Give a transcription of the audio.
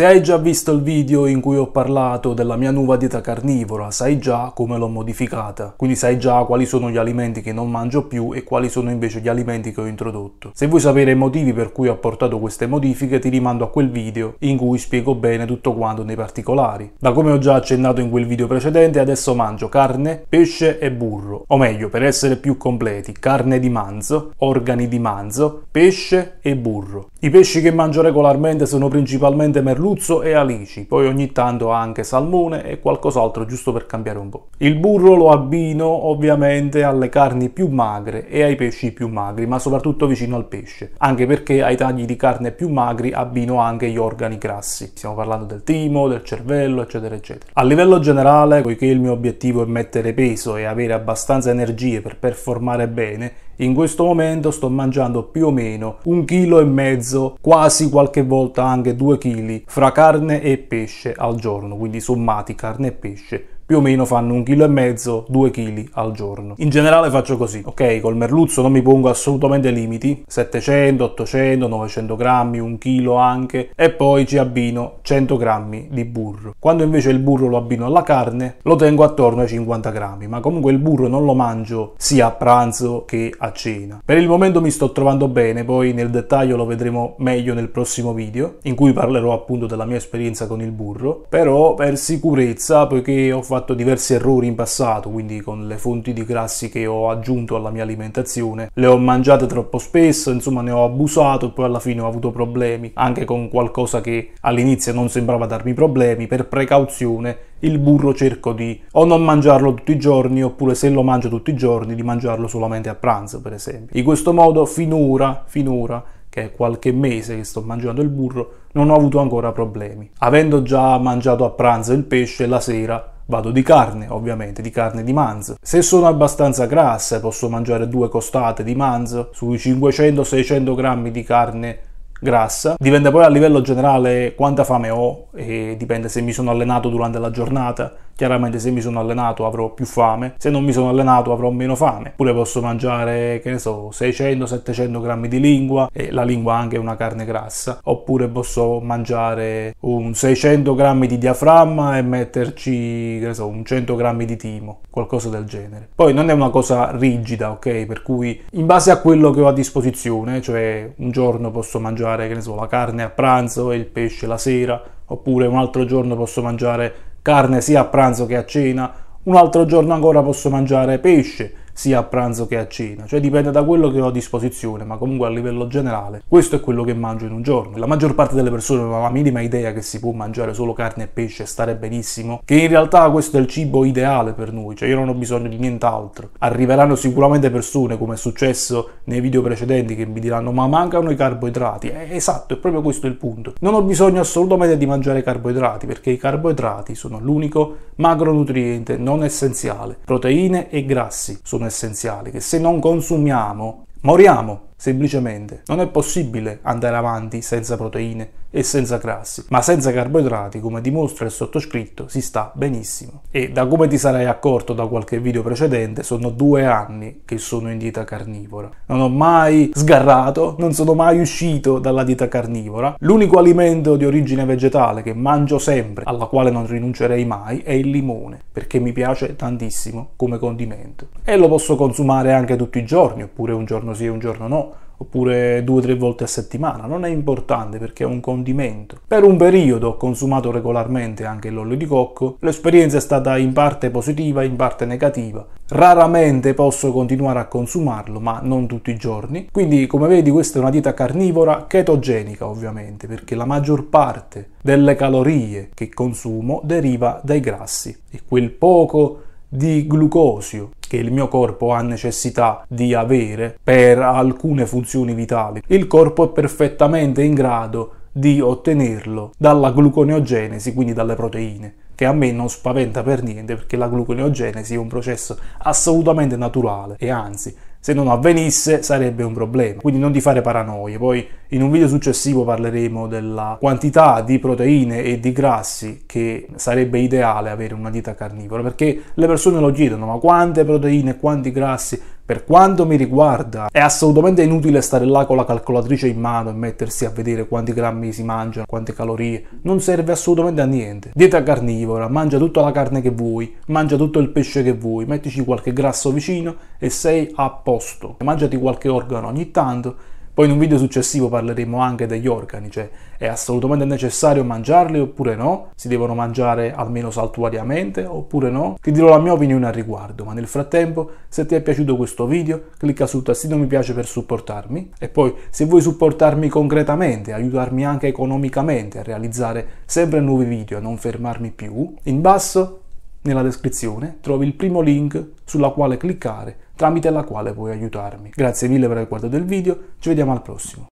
Se hai già visto il video in cui ho parlato della mia nuova dieta carnivora, sai già come l'ho modificata, quindi sai già quali sono gli alimenti che non mangio più e quali sono invece gli alimenti che ho introdotto. Se vuoi sapere i motivi per cui ho portato queste modifiche ti rimando a quel video in cui spiego bene tutto quanto nei particolari. Da come ho già accennato in quel video precedente adesso mangio carne, pesce e burro, o meglio per essere più completi, carne di manzo, organi di manzo, pesce e burro. I pesci che mangio regolarmente sono principalmente merluzzo merluzzo e alici, poi ogni tanto anche salmone e qualcos'altro giusto per cambiare un po'. Il burro lo abbino ovviamente alle carni più magre e ai pesci più magri, ma soprattutto vicino al pesce, anche perché ai tagli di carne più magri abbino anche gli organi grassi. Stiamo parlando del timo, del cervello, eccetera, eccetera. A livello generale, poiché il mio obiettivo è mettere peso e avere abbastanza energie per performare bene, in questo momento sto mangiando più o meno un chilo e mezzo, quasi qualche volta anche due chili, fra carne e pesce al giorno, quindi sommati carne e pesce più o meno fanno un chilo e mezzo, due chili al giorno. In generale faccio così, ok? Col merluzzo non mi pongo assolutamente limiti, 700, 800, 900 grammi, un chilo anche, e poi ci abbino 100 grammi di burro. Quando invece il burro lo abbino alla carne, lo tengo attorno ai 50 grammi, ma comunque il burro non lo mangio sia a pranzo che a cena. Per il momento mi sto trovando bene, poi nel dettaglio lo vedremo meglio nel prossimo video, in cui parlerò appunto della mia esperienza con il burro, però per sicurezza, poiché ho fatto fatto diversi errori in passato, quindi con le fonti di grassi che ho aggiunto alla mia alimentazione, le ho mangiate troppo spesso, insomma ne ho abusato e poi alla fine ho avuto problemi, anche con qualcosa che all'inizio non sembrava darmi problemi, per precauzione il burro cerco di o non mangiarlo tutti i giorni oppure se lo mangio tutti i giorni di mangiarlo solamente a pranzo per esempio. In questo modo finora, finora che è qualche mese che sto mangiando il burro, non ho avuto ancora problemi. Avendo già mangiato a pranzo il pesce, la sera Vado di carne, ovviamente, di carne di manzo. Se sono abbastanza grasse posso mangiare due costate di manzo sui 500-600 grammi di carne grassa, dipende poi a livello generale quanta fame ho e dipende se mi sono allenato durante la giornata, chiaramente se mi sono allenato avrò più fame, se non mi sono allenato avrò meno fame, oppure posso mangiare che ne so 600-700 grammi di lingua e la lingua anche è una carne grassa, oppure posso mangiare un 600 grammi di diaframma e metterci che ne so un 100 grammi di timo, qualcosa del genere. Poi non è una cosa rigida, ok? Per cui in base a quello che ho a disposizione, cioè un giorno posso mangiare mangiare, che ne so, la carne a pranzo e il pesce la sera, oppure un altro giorno posso mangiare carne sia a pranzo che a cena, un altro giorno ancora posso mangiare pesce, sia a pranzo che a cena, cioè dipende da quello che ho a disposizione, ma comunque a livello generale questo è quello che mangio in un giorno. La maggior parte delle persone non ha la minima idea che si può mangiare solo carne e pesce e stare benissimo, che in realtà questo è il cibo ideale per noi, cioè io non ho bisogno di nient'altro. Arriveranno sicuramente persone, come è successo nei video precedenti, che mi diranno ma mancano i carboidrati, eh, esatto, è proprio questo il punto. Non ho bisogno assolutamente di mangiare carboidrati, perché i carboidrati sono l'unico macronutriente non essenziale. Proteine e grassi sono essenziali, che se non consumiamo moriamo. Semplicemente non è possibile andare avanti senza proteine e senza grassi, ma senza carboidrati, come dimostra il sottoscritto, si sta benissimo. E da come ti sarai accorto da qualche video precedente, sono due anni che sono in dieta carnivora. Non ho mai sgarrato, non sono mai uscito dalla dieta carnivora. L'unico alimento di origine vegetale che mangio sempre, alla quale non rinuncerei mai, è il limone, perché mi piace tantissimo come condimento. E lo posso consumare anche tutti i giorni, oppure un giorno sì e un giorno no oppure due o tre volte a settimana, non è importante perché è un condimento. Per un periodo ho consumato regolarmente anche l'olio di cocco, l'esperienza è stata in parte positiva, in parte negativa. Raramente posso continuare a consumarlo, ma non tutti i giorni. Quindi, come vedi, questa è una dieta carnivora chetogenica, ovviamente, perché la maggior parte delle calorie che consumo deriva dai grassi e quel poco di glucosio che il mio corpo ha necessità di avere per alcune funzioni vitali. Il corpo è perfettamente in grado di ottenerlo dalla gluconeogenesi, quindi dalle proteine, che a me non spaventa per niente perché la gluconeogenesi è un processo assolutamente naturale e anzi se non avvenisse sarebbe un problema. Quindi non di fare paranoie. Poi in un video successivo parleremo della quantità di proteine e di grassi che sarebbe ideale avere una dieta carnivora, perché le persone lo chiedono, ma quante proteine, quanti grassi? Per quanto mi riguarda, è assolutamente inutile stare là con la calcolatrice in mano e mettersi a vedere quanti grammi si mangiano, quante calorie, non serve assolutamente a niente. Dieta carnivora, mangia tutta la carne che vuoi, mangia tutto il pesce che vuoi, mettici qualche grasso vicino e sei a posto. Mangiati qualche organo ogni tanto poi in un video successivo parleremo anche degli organi, cioè è assolutamente necessario mangiarli oppure no? Si devono mangiare almeno saltuariamente oppure no? Ti dirò la mia opinione al riguardo, ma nel frattempo se ti è piaciuto questo video clicca sul tastino mi piace per supportarmi e poi se vuoi supportarmi concretamente, aiutarmi anche economicamente a realizzare sempre nuovi video e non fermarmi più, in basso nella descrizione trovi il primo link sulla quale cliccare tramite la quale puoi aiutarmi. Grazie mille per aver guardato il video, ci vediamo al prossimo.